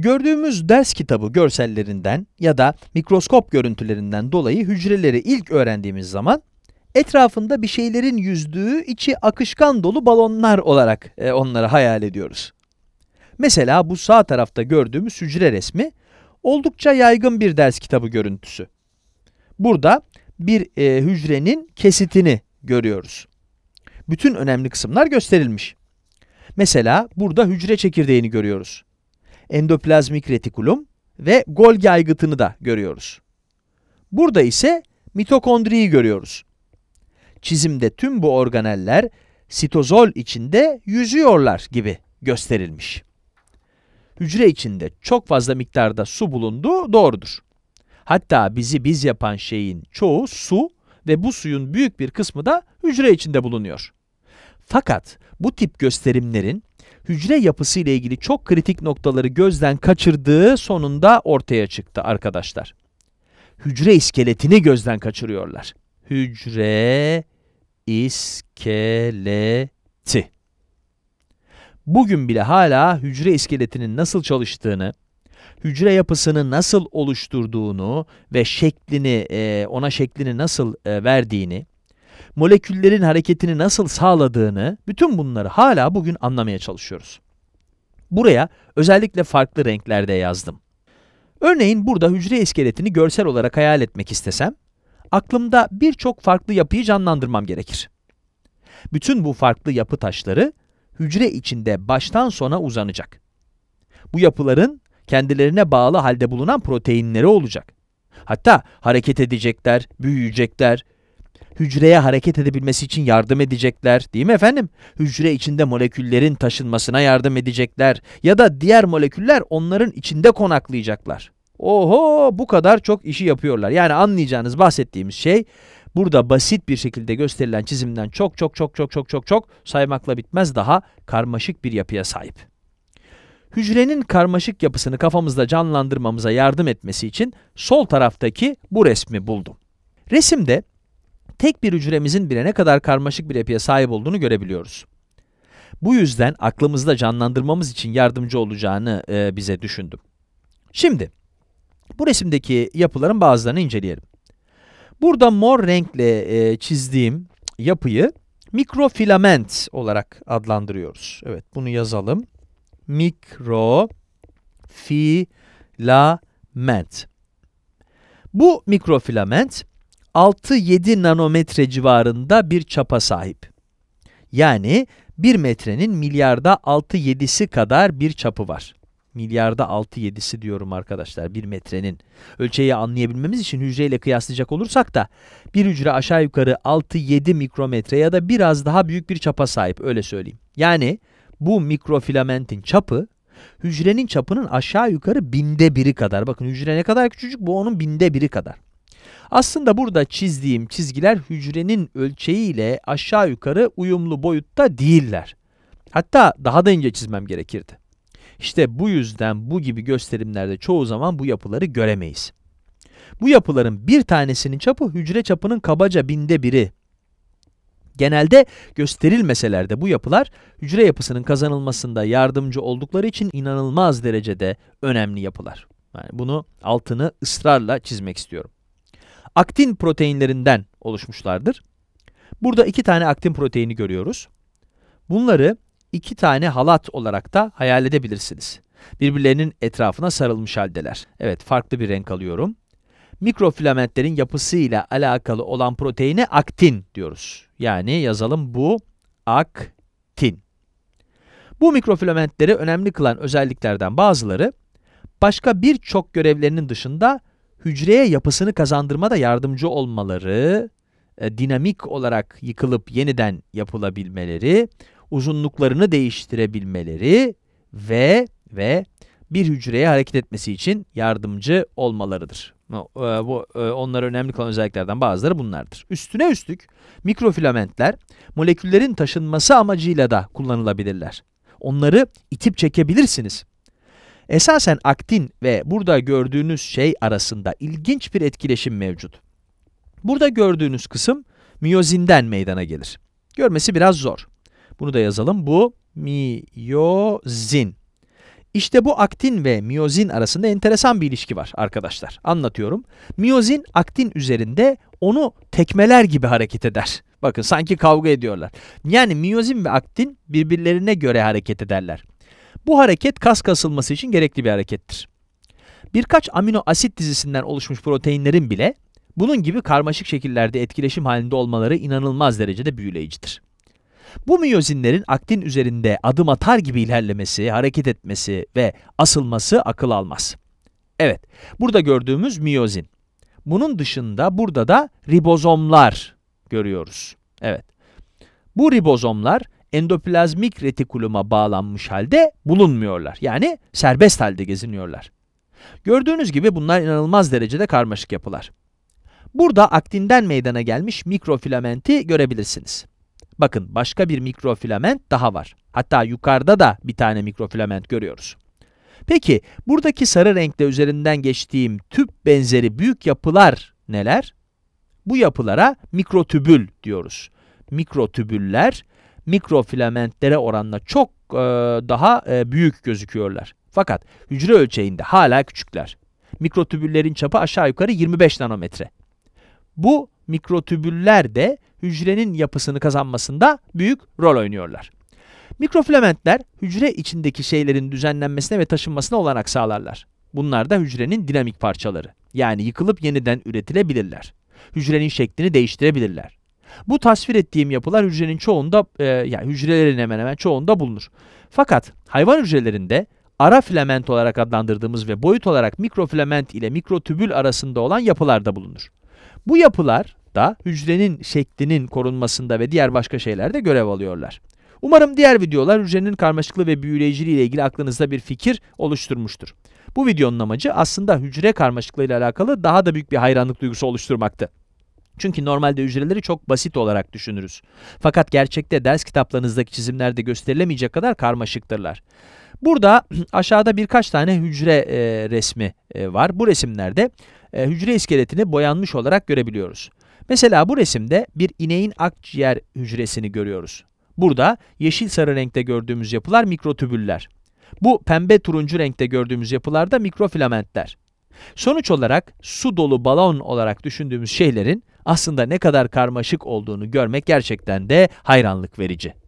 Gördüğümüz ders kitabı görsellerinden ya da mikroskop görüntülerinden dolayı hücreleri ilk öğrendiğimiz zaman etrafında bir şeylerin yüzdüğü içi akışkan dolu balonlar olarak e, onları hayal ediyoruz. Mesela bu sağ tarafta gördüğümüz hücre resmi oldukça yaygın bir ders kitabı görüntüsü. Burada bir e, hücrenin kesitini görüyoruz. Bütün önemli kısımlar gösterilmiş. Mesela burada hücre çekirdeğini görüyoruz endoplazmik retikulum ve Golgi aygıtını da görüyoruz. Burada ise mitokondriyi görüyoruz. Çizimde tüm bu organeller sitozol içinde yüzüyorlar gibi gösterilmiş. Hücre içinde çok fazla miktarda su bulunduğu doğrudur. Hatta bizi biz yapan şeyin çoğu su ve bu suyun büyük bir kısmı da hücre içinde bulunuyor. Fakat bu tip gösterimlerin hücre yapısı ile ilgili çok kritik noktaları gözden kaçırdığı sonunda ortaya çıktı arkadaşlar. Hücre iskeletini gözden kaçırıyorlar. Hücre iskeleti. Bugün bile hala hücre iskeletinin nasıl çalıştığını, hücre yapısını nasıl oluşturduğunu ve şeklini e, ona şeklini nasıl e, verdiğini moleküllerin hareketini nasıl sağladığını, bütün bunları hala bugün anlamaya çalışıyoruz. Buraya özellikle farklı renklerde yazdım. Örneğin burada hücre iskeletini görsel olarak hayal etmek istesem, aklımda birçok farklı yapıyı canlandırmam gerekir. Bütün bu farklı yapı taşları hücre içinde baştan sona uzanacak. Bu yapıların kendilerine bağlı halde bulunan proteinleri olacak. Hatta hareket edecekler, büyüyecekler, hücreye hareket edebilmesi için yardım edecekler değil mi efendim? Hücre içinde moleküllerin taşınmasına yardım edecekler ya da diğer moleküller onların içinde konaklayacaklar. Oho bu kadar çok işi yapıyorlar. Yani anlayacağınız bahsettiğimiz şey burada basit bir şekilde gösterilen çizimden çok çok çok çok çok çok çok saymakla bitmez daha karmaşık bir yapıya sahip. Hücrenin karmaşık yapısını kafamızda canlandırmamıza yardım etmesi için sol taraftaki bu resmi buldum. Resimde tek bir hücremizin bile ne kadar karmaşık bir yapıya sahip olduğunu görebiliyoruz. Bu yüzden aklımızda canlandırmamız için yardımcı olacağını e, bize düşündüm. Şimdi bu resimdeki yapıların bazılarını inceleyelim. Burada mor renkle e, çizdiğim yapıyı mikrofilament olarak adlandırıyoruz. Evet bunu yazalım. Mikrofilament. Bu mikrofilament 6-7 nanometre civarında bir çapa sahip. Yani 1 metrenin milyarda 6-7'si kadar bir çapı var. Milyarda 6-7'si diyorum arkadaşlar 1 metrenin. Ölçeği anlayabilmemiz için hücreyle kıyaslayacak olursak da bir hücre aşağı yukarı 6-7 mikrometre ya da biraz daha büyük bir çapa sahip öyle söyleyeyim. Yani bu mikrofilamentin çapı hücrenin çapının aşağı yukarı binde biri kadar. Bakın hücre ne kadar küçücük bu onun binde biri kadar. Aslında burada çizdiğim çizgiler hücrenin ölçeğiyle aşağı yukarı uyumlu boyutta değiller. Hatta daha da ince çizmem gerekirdi. İşte bu yüzden bu gibi gösterimlerde çoğu zaman bu yapıları göremeyiz. Bu yapıların bir tanesinin çapı hücre çapının kabaca binde biri. Genelde gösterilmeseler de bu yapılar hücre yapısının kazanılmasında yardımcı oldukları için inanılmaz derecede önemli yapılar. Yani bunu altını ısrarla çizmek istiyorum aktin proteinlerinden oluşmuşlardır. Burada iki tane aktin proteini görüyoruz. Bunları iki tane halat olarak da hayal edebilirsiniz. Birbirlerinin etrafına sarılmış haldeler. Evet farklı bir renk alıyorum. Mikrofilamentlerin yapısıyla alakalı olan proteine aktin diyoruz. Yani yazalım bu aktin. Bu mikrofilamentleri önemli kılan özelliklerden bazıları başka birçok görevlerinin dışında hücreye yapısını kazandırma da yardımcı olmaları, e, dinamik olarak yıkılıp yeniden yapılabilmeleri, uzunluklarını değiştirebilmeleri ve ve bir hücreye hareket etmesi için yardımcı olmalarıdır. Bu e, e, onlara önemli olan özelliklerden bazıları bunlardır. Üstüne üstlük mikrofilamentler moleküllerin taşınması amacıyla da kullanılabilirler. Onları itip çekebilirsiniz. Esasen aktin ve burada gördüğünüz şey arasında ilginç bir etkileşim mevcut. Burada gördüğünüz kısım miyozinden meydana gelir. Görmesi biraz zor. Bunu da yazalım. Bu miyozin. İşte bu aktin ve miyozin arasında enteresan bir ilişki var arkadaşlar. Anlatıyorum. Miyozin aktin üzerinde onu tekmeler gibi hareket eder. Bakın sanki kavga ediyorlar. Yani miyozin ve aktin birbirlerine göre hareket ederler. Bu hareket kas kasılması için gerekli bir harekettir. Birkaç amino asit dizisinden oluşmuş proteinlerin bile bunun gibi karmaşık şekillerde etkileşim halinde olmaları inanılmaz derecede büyüleyicidir. Bu miyozinlerin aktin üzerinde adım atar gibi ilerlemesi, hareket etmesi ve asılması akıl almaz. Evet, burada gördüğümüz miyozin. Bunun dışında burada da ribozomlar görüyoruz. Evet, bu ribozomlar endoplazmik retikuluma bağlanmış halde bulunmuyorlar. Yani serbest halde geziniyorlar. Gördüğünüz gibi bunlar inanılmaz derecede karmaşık yapılar. Burada aktinden meydana gelmiş mikrofilamenti görebilirsiniz. Bakın başka bir mikrofilament daha var. Hatta yukarıda da bir tane mikrofilament görüyoruz. Peki buradaki sarı renkte üzerinden geçtiğim tüp benzeri büyük yapılar neler? Bu yapılara mikrotübül diyoruz. Mikrotübüller mikrofilamentlere oranla çok e, daha e, büyük gözüküyorlar. Fakat hücre ölçeğinde hala küçükler. Mikrotübüllerin çapı aşağı yukarı 25 nanometre. Bu mikrotübüller de hücrenin yapısını kazanmasında büyük rol oynuyorlar. Mikrofilamentler hücre içindeki şeylerin düzenlenmesine ve taşınmasına olanak sağlarlar. Bunlar da hücrenin dinamik parçaları. Yani yıkılıp yeniden üretilebilirler. Hücrenin şeklini değiştirebilirler. Bu tasvir ettiğim yapılar hücrenin çoğunda e, yani hücrelerin hemen hemen çoğunda bulunur. Fakat hayvan hücrelerinde ara filament olarak adlandırdığımız ve boyut olarak mikrofilament ile mikrotübül arasında olan yapılar da bulunur. Bu yapılar da hücrenin şeklinin korunmasında ve diğer başka şeylerde görev alıyorlar. Umarım diğer videolar hücrenin karmaşıklığı ve büyüleyiciliği ile ilgili aklınızda bir fikir oluşturmuştur. Bu videonun amacı aslında hücre karmaşıklığı ile alakalı daha da büyük bir hayranlık duygusu oluşturmaktı. Çünkü normalde hücreleri çok basit olarak düşünürüz. Fakat gerçekte ders kitaplarınızdaki çizimlerde gösterilemeyecek kadar karmaşıktırlar. Burada aşağıda birkaç tane hücre e, resmi e, var. Bu resimlerde e, hücre iskeletini boyanmış olarak görebiliyoruz. Mesela bu resimde bir ineğin akciğer hücresini görüyoruz. Burada yeşil sarı renkte gördüğümüz yapılar mikrotübüller. Bu pembe turuncu renkte gördüğümüz yapılarda mikrofilamentler. Sonuç olarak su dolu balon olarak düşündüğümüz şeylerin aslında ne kadar karmaşık olduğunu görmek gerçekten de hayranlık verici.